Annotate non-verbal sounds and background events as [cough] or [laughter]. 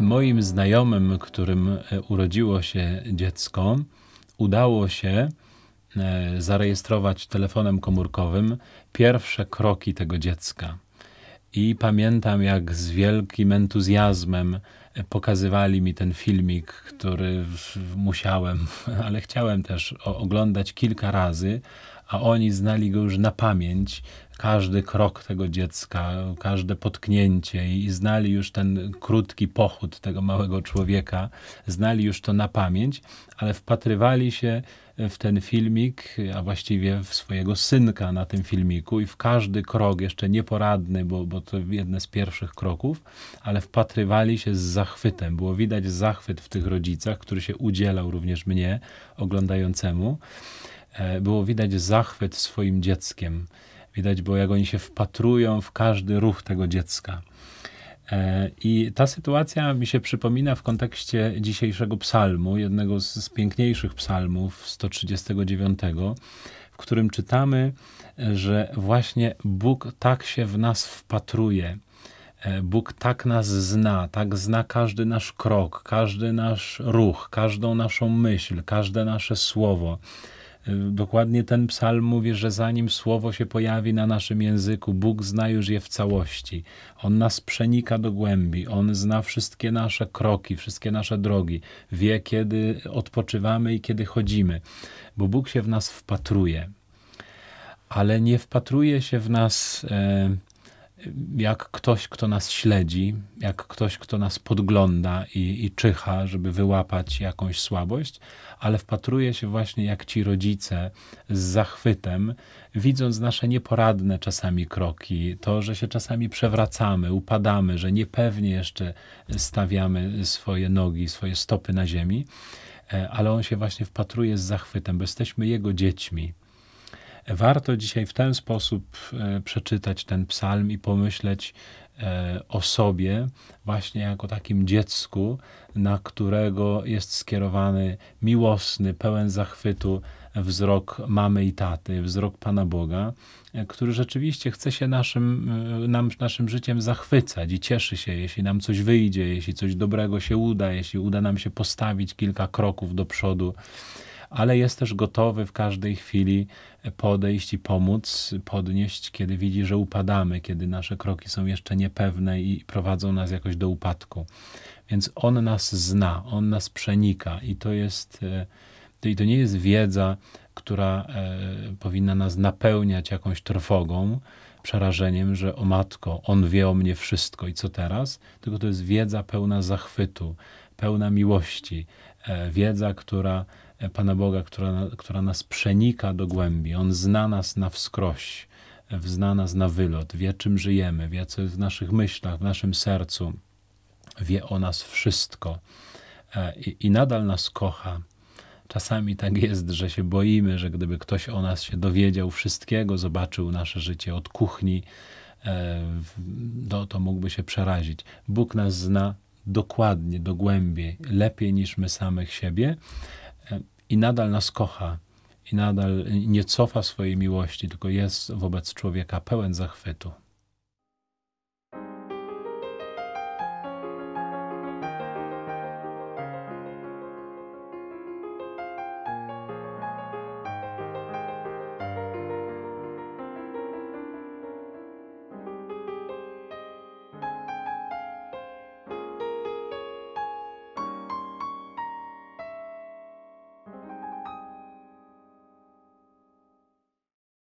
moim znajomym, którym e, urodziło się dziecko, udało się e, zarejestrować telefonem komórkowym pierwsze kroki tego dziecka. I pamiętam, jak z wielkim entuzjazmem e, pokazywali mi ten filmik, który musiałem, [laughs] ale chciałem też oglądać kilka razy, a oni znali go już na pamięć, każdy krok tego dziecka, każde potknięcie i znali już ten krótki pochód tego małego człowieka, znali już to na pamięć, ale wpatrywali się w ten filmik, a właściwie w swojego synka na tym filmiku i w każdy krok, jeszcze nieporadny, bo, bo to jedne z pierwszych kroków, ale wpatrywali się z zachwytem. Było widać zachwyt w tych rodzicach, który się udzielał również mnie, oglądającemu. E, było widać zachwyt swoim dzieckiem. Widać było, jak oni się wpatrują w każdy ruch tego dziecka. E, I ta sytuacja mi się przypomina w kontekście dzisiejszego psalmu, jednego z, piękniejszych psalmów, 139, w którym czytamy, że właśnie Bóg tak się w nas wpatruje. E, Bóg tak nas zna, tak zna każdy nasz krok, każdy nasz ruch, każdą naszą myśl, każde nasze słowo Dokładnie ten psalm mówi, że zanim słowo się pojawi na naszym języku, Bóg zna już je w całości. On nas przenika do głębi, on zna wszystkie nasze kroki, wszystkie nasze drogi, wie kiedy odpoczywamy i kiedy chodzimy, bo Bóg się w nas wpatruje. Ale nie wpatruje się w nas. E, jak ktoś, kto nas śledzi, jak ktoś, kto nas podgląda i, i czyha, żeby wyłapać jakąś słabość, ale wpatruje się właśnie jak ci rodzice z zachwytem, widząc nasze nieporadne czasami kroki, to, że się czasami przewracamy, upadamy, że niepewnie jeszcze stawiamy swoje nogi, swoje stopy na ziemi e, ale on się właśnie wpatruje z zachwytem, bo jesteśmy jego dziećmi. Warto dzisiaj w ten sposób e, przeczytać ten psalm i pomyśleć e, o sobie, właśnie jako takim dziecku, na którego jest skierowany miłosny, pełen zachwytu wzrok mamy i taty, wzrok Pana Boga, e, który rzeczywiście chce się naszym, nam, naszym życiem zachwycać i cieszy się, jeśli nam coś wyjdzie, jeśli coś dobrego się uda, jeśli uda nam się postawić kilka kroków do przodu ale jest też gotowy w każdej chwili podejść i pomóc, podnieść, kiedy widzi, że upadamy, kiedy nasze kroki są jeszcze niepewne i prowadzą nas jakoś do upadku. Więc on nas zna, on nas przenika i to jest. E, I to nie jest wiedza, która e, powinna nas napełniać jakąś trwogą, przerażeniem, że o matko, on wie o mnie wszystko i co teraz, tylko to jest wiedza pełna zachwytu, pełna miłości, e, wiedza, która e, Pana Boga, która, która nas przenika do głębi. On zna nas na wskroś, e, zna nas na wylot, wie czym żyjemy, wie co jest w naszych myślach, w naszym sercu, wie o nas wszystko i, i nadal nas kocha. Czasami tak jest, że się boimy, że gdyby ktoś o nas się dowiedział wszystkiego, zobaczył nasze życie od kuchni, to, to mógłby się przerazić. Bóg nas zna dokładnie, dogłębnie, lepiej niż my samych siebie e, i nadal nas kocha i nadal nie cofa swojej miłości, tylko jest wobec człowieka pełen zachwytu.